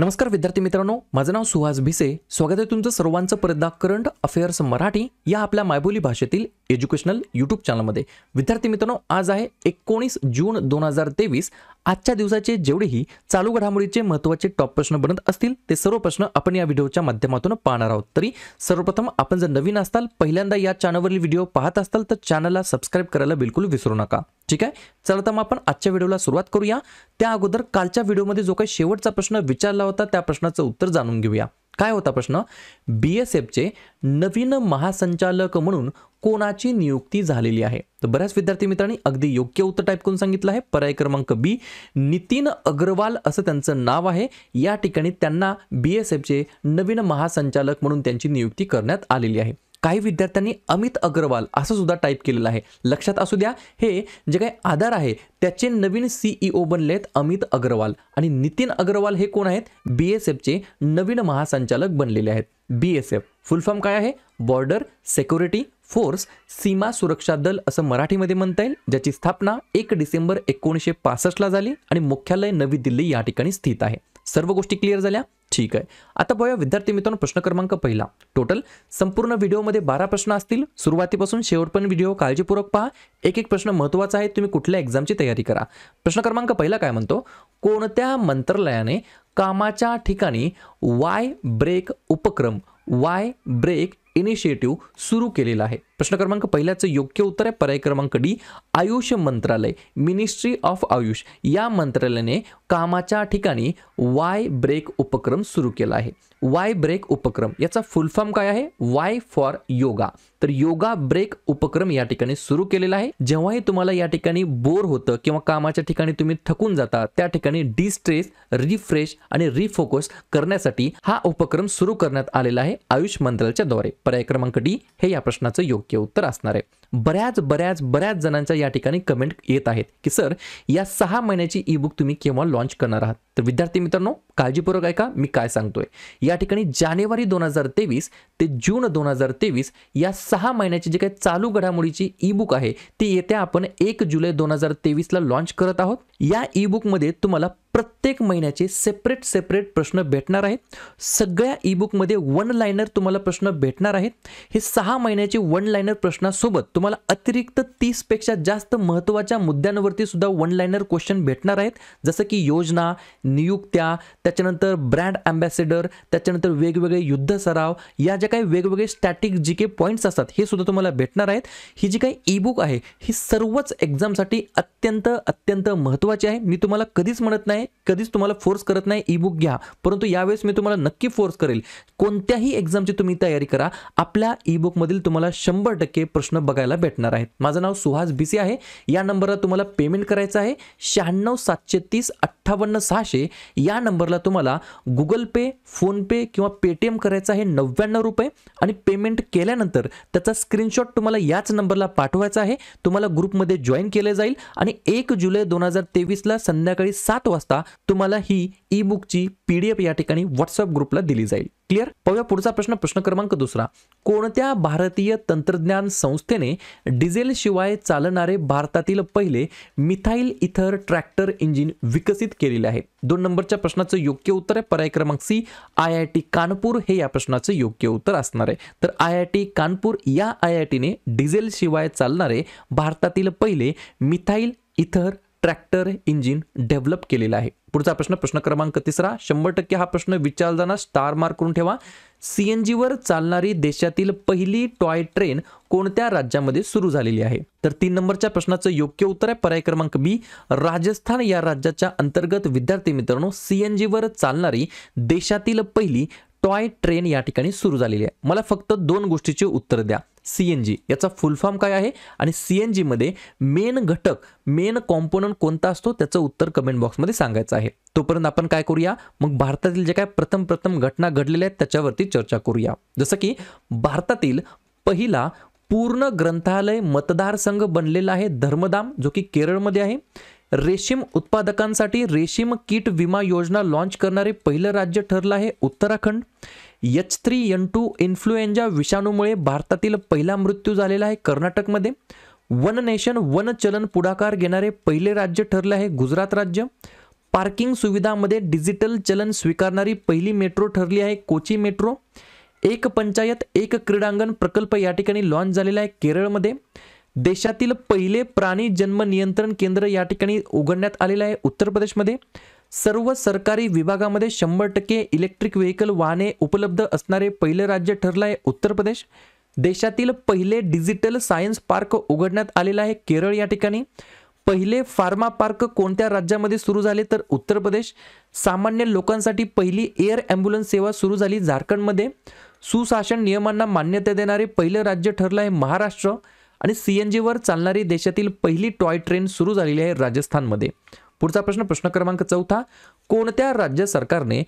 नमस्कार विद्यार्थी मित्रांनो माझं नाव सुहास भिसे स्वागत आहे तुमचं सर्वांचं परदा करंट अफेअर्स मराठी या आपल्या मायबोली भाषेतील एज्युकेशनल यूट्यूब चॅनलमध्ये विद्यार्थी मित्रांनो आज आहे एकोणीस जून दोन हजार तेवीस आजच्या दिवसाचे जेवढेही चालू घडामोडीचे महत्त्वाचे टॉप प्रश्न बनत असतील ते सर्व प्रश्न आपण या व्हिडिओच्या माध्यमातून पाहणार आहोत तरी सर्वप्रथम आपण जर नवीन असताल पहिल्यांदा या चॅनलवरील व्हिडिओ पाहत असाल तर चॅनलला सबस्क्राईब करायला बिलकुल विसरू नका ठीक आहे चला तर मग आपण आजच्या व्हिडिओला सुरुवात करूया त्या अगोदर कालच्या व्हिडिओमध्ये जो काही शेवटचा प्रश्न विचारला होता त्या प्रश्नाचं उत्तर जाणून घेऊया काय होता प्रश्न बी एस एफचे नवीन महासंचालक म्हणून कोणाची नियुक्ती झालेली आहे तर बऱ्याच विद्यार्थी मित्रांनी अगदी योग्य उत्तर टाईप करून सांगितलं आहे पर्याय क्रमांक बी नितीन अग्रवाल असं त्यांचं नाव आहे या ठिकाणी त्यांना बी एस एफचे नवीन महासंचालक म्हणून त्यांची नियुक्ती करण्यात आलेली आहे काही विद्यार्थ्यांनी अमित अग्रवाल असं सुद्धा टाईप केलेलं आहे लक्षात असू द्या हे जे काही आधार आहे त्याचे नवीन सीईओ e बनले आहेत अमित अग्रवाल आणि नितीन अग्रवाल हे कोण आहेत बी एस एफचे नवीन महासंचालक बनलेले आहेत B S F full form काय आहे बॉर्डर सेक्युरिटी फोर्स सीमा सुरक्षा दल असं मराठीमध्ये म्हणता येईल ज्याची स्थापना एक डिसेंबर एकोणीसशे पासष्टला झाली आणि मुख्यालय नवी दिल्ली या ठिकाणी स्थित आहे सर्व गोष्टी क्लिअर झाल्या ठीक आहे आता पाहूया विद्यार्थी मित्रांनो प्रश्न क्रमांक पहिला टोटल संपूर्ण व्हिडिओमध्ये बारा प्रश्न असतील सुरुवातीपासून शेवटपर्यंत व्हिडिओ काळजीपूर्वक पहा एक एक प्रश्न महत्त्वाचा आहे तुम्ही कुठल्या एक्झामची तयारी करा प्रश्न क्रमांक पहिला काय म्हणतो कोणत्या मंत्रालयाने कामाच्या ठिकाणी वाय ब्रेक उपक्रम वाय ब्रेक इनिशिएटिव्ह सुरू केलेला आहे प्रश्न क्रमांक पहिल्याचं योग्य उत्तर आहे पर्याय क्रमांक डी आयुष मंत्रालय मिनिस्ट्री ऑफ आयुष या मंत्रालयाने कामाच्या ठिकाणी वाय ब्रेक उपक्रम सुरू केला आहे वाय ब्रेक उपक्रम याचा फुल फॉर्म काय आहे वाय फॉर योगा तर योगा ब्रेक उपक्रम या ठिकाणी सुरू केलेला आहे जेव्हाही तुम्हाला या ठिकाणी बोर होतं किंवा कामाच्या ठिकाणी तुम्ही थकून जाता त्या ठिकाणी डिस्ट्रेस रिफ्रेश आणि रिफोकस करण्यासाठी हा उपक्रम सुरू करण्यात आलेला आहे आयुष मंत्रालयाच्या द्वारे पर्याय क्रमांक डी हे या प्रश्नाचं योग्य उत्तर असणार आहे बऱ्याच बऱ्याच बऱ्याच जणांच्या या ठिकाणी कमेंट येत आहेत की सर या सहा महिन्याची ई बुक तुम्ही केव्हा लॉन्च करणार आहात तर विद्यार्थी मित्रांनो काळजीपूर्वक ऐका मी काय सांगतोय या ठिकाणी जानेवारी दोन हजार तेवीस ते जून दोन हजार तेवीस या सहा महिन्याची जी काही चालू घडामोडीची ई बुक आहे ती येत्या आपण एक जुलै दोन हजार तेवीसला लॉन्च करत आहोत या ई बुकमध्ये तुम्हाला प्रत्येक महिन्याचे सेपरेट सेपरेट प्रश्न भेटणार आहेत सगळ्या ईबुकमध्ये वन लायनर तुम्हाला प्रश्न भेटणार आहेत हे सहा महिन्याचे वन लायनर प्रश्नासोबत तुम्हाला अतिरिक्त तीसपेक्षा जास्त महत्त्वाच्या मुद्द्यांवरती सुद्धा वन लायनर क्वेश्चन भेटणार आहेत जसं की योजना नियुक्त्या त्याच्यानंतर ब्रँड अँबॅसेडर त्याच्यानंतर वेगवेगळे युद्ध सराव या ज्या काही वेगवेगळे स्टॅटिक जी काही पॉईंट्स असतात हे सुद्धा तुम्हाला भेटणार आहेत ही जी काही ईबुक आहे ही सर्वच एक्झामसाठी अत्यंत अत्यंत अत्यंत महत्त्वाचे आहे मी तुम्हाला कधीच म्हणत नाही कधीच तुम्हाला फोर्स करत नाही ई बुक घ्या परंतु यावेळेस मी तुम्हाला नक्की फोर्स करेल कोणत्याही एक्झामची तुम्ही तयारी करा आपल्या ई बुकमधील तुम्हाला शंभर टक्के प्रश्न बघायला भेटणार आहेत माझं नाव सुहास बिसे आहे या नंबरला तुम्हाला पेमेंट करायचं आहे शहाण्णव सातशे तीस अठ्ठावन्न सहाशे या नंबरला तुम्हाला गुगल पे फोनपे किंवा पेटीएम करायचं आहे नव्याण्णव रुपये आणि पेमेंट केल्यानंतर त्याचा स्क्रीनशॉट तुम्हाला याच नंबरला पाठवायचा आहे तुम्हाला ग्रुपमध्ये जॉईन केले जाईल आणि एक जुलै दोन हजार तेवीसला संध्याकाळी सात वाजता तुम्हाला ही ई बुकची पीडीएफ या ठिकाणी व्हॉट्सअप ग्रुपला दिली जाईल क्लिअर पाहूया पुढचा प्रश्न प्रश्न क्रमांक दुसरा कोणत्या भारतीय तंत्रज्ञान संस्थेने डिझेल शिवाय चालणारे भारतातील पहिले मिथाईल इथर ट्रॅक्टर इंजिन विकसित केलेले आहे दोन नंबरच्या प्रश्नाचं योग्य उत्तर आहे पर्याय क्रमांक C I I T Kanpur हे या प्रश्नाचं योग्य उत्तर असणार आहे तर आय आय टी कानपूर या आय आय टीने डिझेल शिवाय चालणारे भारतातील पहिले मिथाईल इथर ट्रॅक्टर इंजिन डेव्हलप केलेलं आहे पुढचा प्रश्न प्रश्न क्रमांक तिसरा शंभर टक्के हा प्रश्न विचारताना स्टार मार्क करून ठेवा सी एन चालणारी देशातील पहिली टॉय ट्रेन कोणत्या राज्यामध्ये सुरू झालेली आहे तर तीन नंबरच्या प्रश्नाचं योग्य उत्तर आहे पर्याय क्रमांक बी राजस्थान या राज्याच्या अंतर्गत विद्यार्थी मित्रांनो सी वर चालणारी देशातील पहिली टॉय ट्रेन या ठिकाणी सुरू झालेली आहे मला फक्त दोन गोष्टीचे उत्तर द्या सी एन जी याचा फुल फॉर्म काय आहे आणि सी एन जीमध्ये मेन घटक मेन कॉम्पोनंट कोणता असतो त्याचं उत्तर कमेंट बॉक्समध्ये सांगायचं आहे तोपर्यंत आपण काय करूया मग भारतातील जे काय प्रथम प्रथम घटना घडलेल्या आहेत त्याच्यावरती चर्चा करूया जसं की भारतातील पहिला पूर्ण ग्रंथालय मतदारसंघ बनलेला आहे धर्मधाम जो की केरळमध्ये आहे रेशीम उत्पादकांसाठी रेशीम किट विमा योजना लॉन्च करणारे पहिलं राज्य ठरलं आहे Uttarakhand H three N two influenza विषाणूमुळे भारतातील पहिला मृत्यू झालेला आहे कर्नाटकमध्ये वन नेशन वन चलन पुढाकार घेणारे पहिले राज्य ठरले आहे गुजरात राज्य पार्किंग सुविधामध्ये डिजिटल चलन स्वीकारणारी पहिली मेट्रो ठरली आहे कोची मेट्रो एक पंचायत एक क्रीडांगण प्रकल्प या ठिकाणी लॉन्च झालेला आहे केरळमध्ये देशातील पहिले प्राणी जन्म नियंत्रण केंद्र या ठिकाणी उघडण्यात आलेलं आहे उत्तर प्रदेशमध्ये सर्व सरकारी विभागामध्ये शंभर टक्के इलेक्ट्रिक व्हेकल वाहने उपलब्ध असणारे पहिले राज्य ठरलं आहे उत्तर प्रदेश देशातील पहिले डिजिटल सायन्स पार्क उघडण्यात आलेलं आहे केरळ या ठिकाणी पहिले फार्मा पार्क कोणत्या राज्यामध्ये सुरू झाले तर उत्तर प्रदेश सामान्य लोकांसाठी पहिली एअर ॲम्ब्युलन्स सेवा सुरू झाली झारखंडमध्ये सुशासन नियमांना मान्यता देणारे पहिलं राज्य ठरलं आहे महाराष्ट्र आणि सी एन जीवर चालणारी देशातील पहिली टॉय ट्रेन सुरू झालेली आहे राजस्थानमध्ये पुढचा प्रश्न प्रश्न क्रमांक चौथा कोणत्या राज्य सरकारने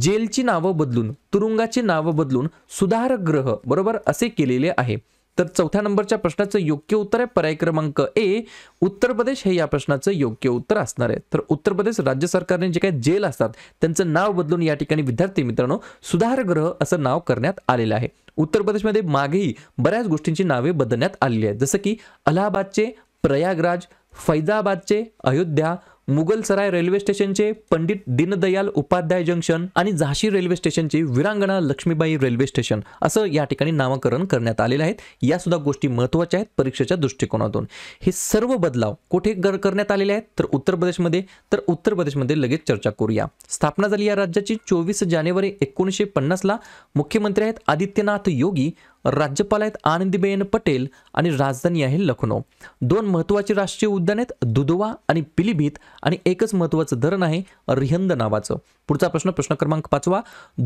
जेलची नावं बदलून तुरुंगाची नावं बदलून सुधारगृह बरोबर असे केलेले आहे तर चौथ्या नंबरच्या प्रश्नाचं योग्य उत्तर आहे पर्याय क्रमांक ए उत्तर प्रदेश हे या प्रश्नाचं योग्य उत्तर असणार आहे तर उत्तर प्रदेश राज्य सरकारने जे काही जेल असतात त्यांचं नाव बदलून या ठिकाणी विद्यार्थी मित्रांनो सुधारगृह असं नाव करण्यात आलेलं आहे उत्तर प्रदेशमध्ये मागेही बऱ्याच गोष्टींची नावे बदलण्यात आलेली आहेत जसं की अलाहाबादचे प्रयागराज फैजाबादचे अयोध्या सराय रेल्वे स्टेशनचे पंडित दीनदयाल उपाध्याय जंक्शन आणि झाशी रेल्वे स्टेशनचे विरांगणा लक्ष्मीबाई रेल्वे स्टेशन असं या ठिकाणी नामकरण करण्यात आलेलं आहेत या सुद्धा गोष्टी महत्त्वाच्या आहेत परीक्षेच्या दृष्टिकोनातून हे सर्व बदलाव कुठे करण्यात आलेले आहेत तर उत्तर प्रदेशमध्ये तर उत्तर प्रदेशमध्ये लगेच चर्चा करूया स्थापना झाली या राज्याची चोवीस जानेवारी एकोणीसशे पन्नासला मुख्यमंत्री आहेत आदित्यनाथ योगी राज्यपाल आहेत आनंदीबेन पटेल आणि राजधानी आहे लखनौ दोन महत्वाची राष्ट्रीय उद्यान आहेत दुधवा आणि पिलीभीत आणि एकच महत्वाचं धरण आहे रिहंद नावाचं पुढचा प्रश्न प्रश्न क्रमांक पाचवा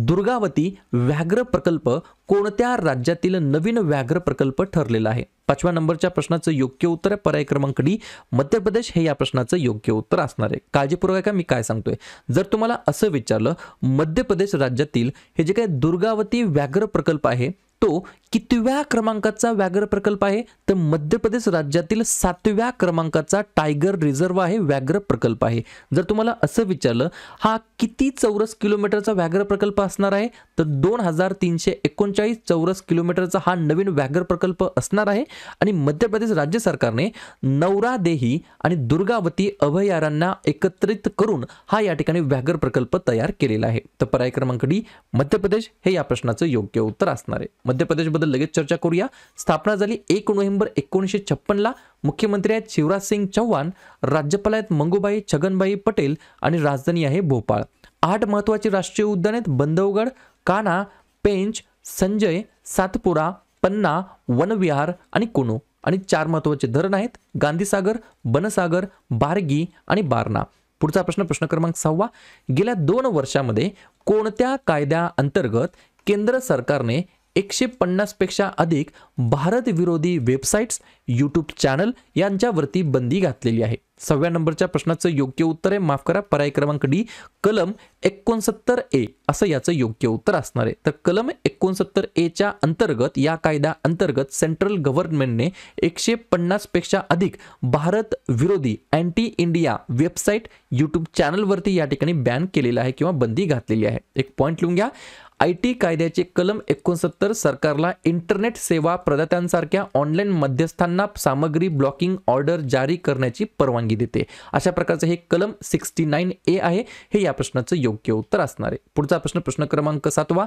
दुर्गावती व्याघ्र प्रकल्प कोणत्या राज्यातील नवीन व्याघ्र प्रकल्प ठरलेला आहे पाचव्या नंबरच्या प्रश्नाचं योग्य उत्तर आहे पर्याय क्रमांक डी मध्य प्रदेश हे या प्रश्नाचं योग्य उत्तर असणार आहे काळजीपूर्वक का मी काय सांगतोय जर तुम्हाला असं विचारलं मध्य प्रदेश राज्यातील हे जे काय दुर्गावती व्याघ्र प्रकल्प आहे तो कितव्या क्रमांकाचा व्याघ्र प्रकल्प आहे तर मध्य प्रदेश राज्यातील सातव्या क्रमांकाचा टायगर रिझर्व आहे व्याघ्र प्रकल्प आहे जर तुम्हाला असं विचारलं हा किती चौरस किलोमीटरचा व्याघ्र प्रकल्प असणार आहे तर दोन हजार तीनशे एकोणचाळीस चौरस किलोमीटरचा हा नवीन व्याघ्र प्रकल्प असणार आहे आणि मध्य प्रदेश राज्य सरकारने देही आणि दुर्गावती अभयारण्या एकत्रित करून हा या ठिकाणी व्याघ्र प्रकल्प तयार केलेला आहे तर पर्याय क्रमांक डी मध्य प्रदेश हे या प्रश्नाचं योग्य उत्तर असणार आहे मध्य बद्दल याबद्दल लगेच चर्चा करूया स्थापना झाली एक नोव्हेंबर एकोणीसशे छप्पनला मुख्यमंत्री आहेत शिवराज सिंग चौहान राज्यपाल आहेत मंगूबाई छगनबाई पटेल आणि राजधानी आहे भोपाळ आठ महत्त्वाची राष्ट्रीय उद्यान आहेत बंधवगड काना पेंच संजय सातपुरा पन्ना वनविहार आणि कोनो आणि चार महत्वाचे धरण आहेत गांधीसागर बनसागर बारगी आणि बारणा पुढचा प्रश्न प्रश्न क्रमांक सहावा गेल्या दोन वर्षामध्ये कोणत्या कायद्या अंतर्गत केंद्र सरकारने एकशे पन्नासपेक्षा अधिक भारत विरोधी वेबसाईट्स यूट्यूब चॅनल यांच्यावरती बंदी घातलेली आहे सव्या नंबरच्या प्रश्नाचं योग्य उत्तर आहे माफ करा पर्याय क्रमांक डी कलम एकोणसत्तर ए असं याचं योग्य उत्तर असणार आहे तर कलम एकोणसत्तर एच्या अंतर्गत या कायदा अंतर्गत सेंट्रल गव्हर्नमेंटने एकशे पन्नासपेक्षा अधिक भारत विरोधी अँटी इंडिया वेबसाईट यूट्यूब चॅनलवरती या ठिकाणी बॅन केलेला आहे किंवा बंदी घातलेली आहे एक पॉईंट लिहून घ्या आय टी कायद्याचे कलम एकोणसत्तर सरकारला इंटरनेट सेवा प्रदात्यांसारख्या ऑनलाईन मध्यस्थांना सामग्री ब्लॉकिंग ऑर्डर जारी करण्याची परवानगी देते अशा प्रकारचं हे कलम सिक्स्टी नाईन ए आहे हे या प्रश्नाचं योग्य उत्तर असणार आहे पुढचा प्रश्न प्रश्न क्रमांक सातवा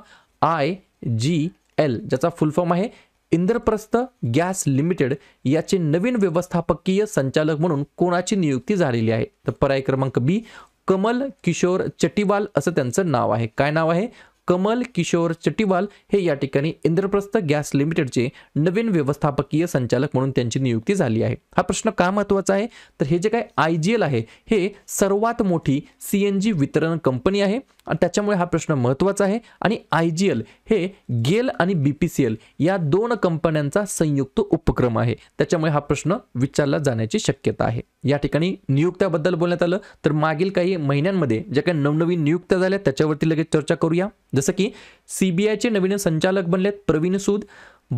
आय जी एल ज्याचा फुल फॉर्म आहे इंद्रप्रस्थ गॅस लिमिटेड याचे नवीन व्यवस्थापकीय संचालक म्हणून कोणाची नियुक्ती झालेली आहे तर पर्याय क्रमांक बी कमल किशोर चटीवाल असं त्यांचं नाव आहे काय नाव आहे कमल किशोर चटीवाल हे या ठिकाणी इंद्रप्रस्थ गॅस लिमिटेडचे नवीन व्यवस्थापकीय संचालक म्हणून त्यांची नियुक्ती झाली आहे हा प्रश्न का महत्त्वाचा आहे तर हे जे काय आय जी एल आहे हे सर्वात मोठी सी एन जी वितरण कंपनी आहे आणि त्याच्यामुळे हा प्रश्न महत्त्वाचा आहे आणि आय जी एल हे गेल e आणि बी पी सी एल या दोन कंपन्यांचा संयुक्त उपक्रम आहे त्याच्यामुळे हा प्रश्न विचारला जाण्याची शक्यता आहे या ठिकाणी नियुक्त्याबद्दल बोलण्यात आलं तर मागील काही महिन्यांमध्ये ज्या काही नवनवीन नियुक्त्या झाल्या त्याच्यावरती लगेच चर्चा करूया जस की सीबीआई नवीन संचालक बनले प्रवीण सूद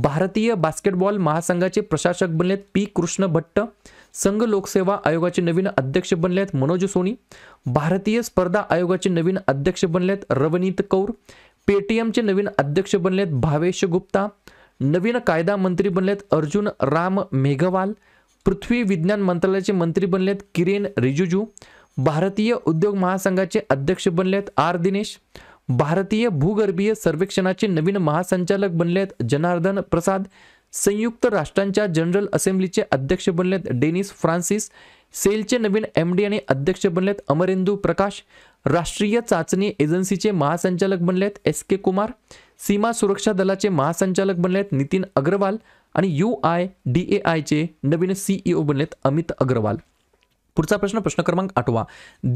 भारतीय बास्केटबॉल महासंघा प्रशासक बनले पी कृष्ण भट्ट संघ लोकसेवा आयोग नवीन अध्यक्ष बनले मनोज सोनी भारतीय स्पर्धा आयोग नवीन अध्यक्ष बनले रवनीत कौर पेटीएम चे नवीन अध्यक्ष बनले भावेश गुप्ता नवीन कायदा मंत्री बनले अर्जुन राम मेघवाल पृथ्वी विज्ञान मंत्रालय मंत्री बनले किरेन रिजिजू भारतीय उद्योग महासंघा अध्यक्ष बनले आर दिनेश भारतीय भूगर्भीय सर्वेक्षणाचे नवीन महासंचालक बनलेत जनार्दन प्रसाद संयुक्त राष्ट्रांच्या जनरल असेंब्लीचे अध्यक्ष बनलेत डेनिस फ्रान्सिस सेलचे नवीन एम डी आणि अध्यक्ष बनलेत अमरेंदू प्रकाश राष्ट्रीय चाचणी एजन्सीचे महासंचालक बनलेत एस के कुमार सीमा सुरक्षा दलाचे महासंचालक बनलेत नितीन अग्रवाल आणि यू आय डी ए आयचे नवीन सीईओ e बनलेत अमित अग्रवाल पुढचा प्रश्न प्रश्न क्रमांक आठवा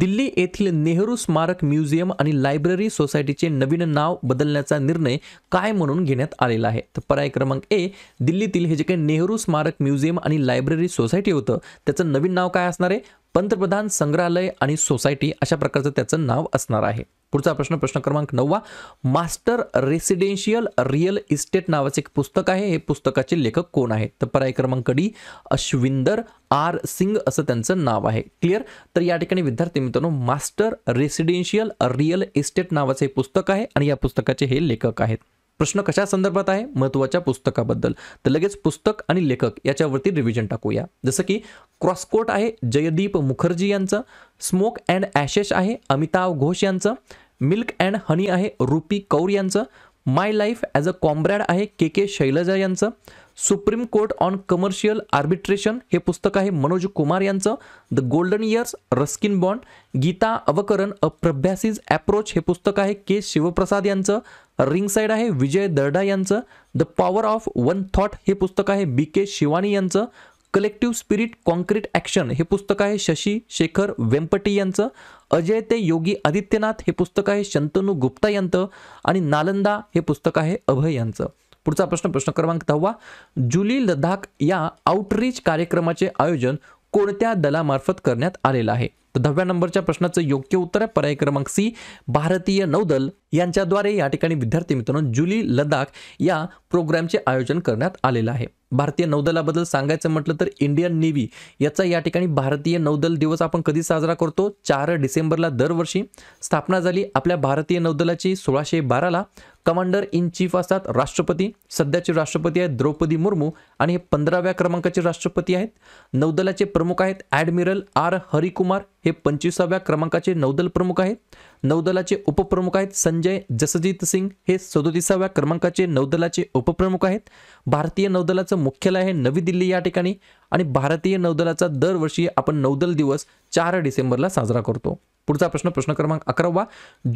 दिल्ली येथील नेहरू स्मारक म्युझियम आणि लायब्ररी सोसायटीचे नवीन नाव बदलण्याचा निर्णय काय म्हणून घेण्यात आलेला आहे तर पर्याय क्रमांक ए दिल्लीतील हे जे काही नेहरू स्मारक म्युझियम आणि लायब्ररी सोसायटी होतं त्याचं नवीन नाव काय असणार आहे पंतप्रधान संग्रहालय आणि सोसायटी अशा प्रकारचं त्याचं नाव असणार आहे पुढचा प्रश्न प्रश्न क्रमांक नववा मास्टर रेसिडेन्शियल रिअल इस्टेट नावाचे एक पुस्तक आहे हे पुस्तकाचे लेखक कोण आहेत तर पर्याय क्रमांक डी अश्विंदर आर सिंग असं त्यांचं नाव आहे क्लिअर तर या ठिकाणी विद्यार्थी मित्रांनो मास्टर रेसिडेन्शियल रिअल इस्टेट नावाचं हे पुस्तक आहे आणि या पुस्तकाचे हे लेखक आहेत प्रश्न कशा संदर्भात आहे महत्त्वाच्या पुस्तकाबद्दल तर लगेच पुस्तक आणि लेखक याच्यावरती रिव्हिजन टाकूया जसं की क्रॉसकोट आहे जयदीप मुखर्जी यांचं स्मोक अँड ॲशेश आहे अमिताभ घोष यांचं मिल्क अँड हनी आहे रुपी कौर यांचं माय लाईफ ॲज अ कॉम्रॅड आहे के के शैलजा यांचं Supreme Court on commercial arbitration हे पुस्तक आहे मनोज कुमार यांचं the golden years Ruskin Bond Geeta अवकरण अ प्रभ्यासिज अप्रोच हे पुस्तक आहे के शिवप्रसाद यांचं रिंग साईड आहे विजय दर्डा यांचं the power of one thought हे पुस्तक आहे बी के शिवानी यांचं कलेक्टिव्ह स्पिरिट कॉन्क्रीट ॲक्शन हे पुस्तक आहे शशी शेखर वेंपटी यांचं अजय ते योगी आदित्यनाथ हे पुस्तक आहे शंतनू गुप्ता यांचं आणि नालंदा हे पुस्तक आहे अभय यांचं पुढचा प्रश्न प्रश्न क्रमांक दहावा जुली लदाख या आउटरीच कार्यक्रमाचे आयोजन कोणत्या दलामार्फत करण्यात आलेलं आहे तर दहाव्या नंबरच्या प्रश्नाचं योग्य उत्तर आहे पर्याय क्रमांक सी भारतीय नौदल यांच्याद्वारे या ठिकाणी विद्यार्थी मित्रांनो जुली लदाख या प्रोग्रामचे आयोजन करण्यात आलेलं आहे भारतीय नौदलाबद्दल सांगायचं म्हटलं तर इंडियन नेव्ही याचा या ठिकाणी भारतीय नौदल दिवस आपण कधी साजरा करतो चार डिसेंबरला दरवर्षी स्थापना झाली आपल्या भारतीय नौदलाची सोळाशे बाराला कमांडर इन चीफ असतात राष्ट्रपती सध्याचे राष्ट्रपती आहेत द्रौपदी मुर्मू आणि हे पंधराव्या क्रमांकाचे राष्ट्रपती आहेत नौदलाचे प्रमुख आहेत ॲडमिरल आर हरिकुमार हे पंचवीसाव्या क्रमांकाचे नौदल प्रमुख आहेत नौदलाचे उपप्रमुख आहेत संजय जसजीत सिंग हे सदोतीसाव्या क्रमांकाचे नौदलाचे उपप्रमुख आहेत भारतीय नौदलाचं मुख्यालय आहे नवी दिल्ली या ठिकाणी आणि भारतीय नौदलाचा दरवर्षी आपण नौदल दिवस चार डिसेंबरला साजरा करतो पुढचा प्रश्न प्रश्न क्रमांक अकरावा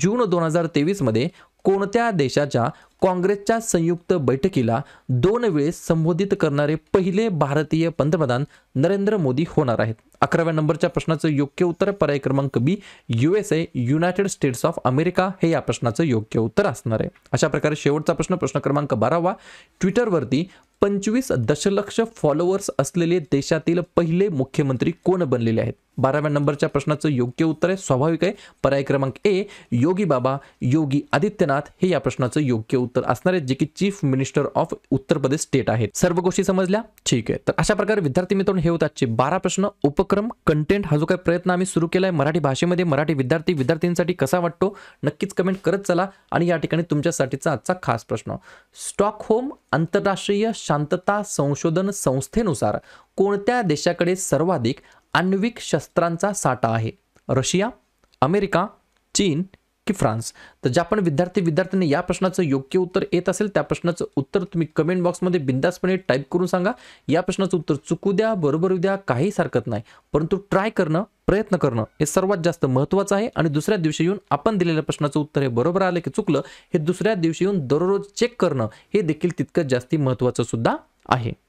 जून दोन हजार मध्ये कोणत्या देशाच्या काँग्रेसच्या संयुक्त बैठकीला दोन वेळेस संबोधित करणारे पहिले भारतीय पंतप्रधान नरेंद्र मोदी होणार आहेत अकराव्या नंबरच्या प्रश्नाचं योग्य उत्तर पर्याय क्रमांक B U S United States of America हे या प्रश्नाचं योग्य उत्तर असणार आहे अशा प्रकारे शेवटचा प्रश्न प्रश्न क्रमांक बारावा ट्विटरवरती पंचवीस दशलक्ष फॉलोअर्स असलेले देशातील पहिले मुख्यमंत्री कोण बनलेले आहेत बाराव्या नंबरच्या प्रश्नाचं योग्य उत्तर आहे स्वाभाविक आहे पर्याय क्रमांक ए योगी बाबा योगी आदित्यनाथ हे या प्रश्नाचं योग्य उत्तर असणार आहे जे की चीफ मिनिस्टर ऑफ उत्तर प्रदेश स्टेट आहेत सर्व गोष्टी समजल्या ठीक आहे तर अशा प्रकारे विद्यार्थी मित्रांनो हे होत आजचे बारा प्रश्न उपक्रम कंटेंट हा जो काही प्रयत्न आम्ही सुरू केला आहे मराठी भाषेमध्ये मराठी विद्यार्थी विद्यार्थ्यांसाठी कसा वाटतो नक्कीच कमेंट करत चला आणि या ठिकाणी तुमच्यासाठीचा आजचा खास प्रश्न स्टॉकहोम आंतरराष्ट्रीय शांतता संशोधन संस्थेनुसार कोणत्या देशाकडे सर्वाधिक आण्विक शस्त्रांचा साठा आहे रशिया अमेरिका चीन की फ्रान्स तर ज्या पण विद्यार्थी विद्यार्थ्यांनी या प्रश्नाचं योग्य उत्तर येत असेल त्या प्रश्नाचं उत्तर तुम्ही कमेंट बॉक्समध्ये बिंदासपणे टाईप करून सांगा या प्रश्नाचं उत्तर चुकू द्या बरोबर द्या काहीच हरकत नाही परंतु ट्राय करणं प्रयत्न करणं हे सर्वात जास्त महत्त्वाचं आहे आणि दुसऱ्या दिवशी येऊन आपण दिलेल्या प्रश्नाचं उत्तर हे बरोबर आलं की चुकलं हे दुसऱ्या दिवशी येऊन दररोज चेक करणं हे देखील तितकंच जास्ती महत्वाचं सुद्धा आहे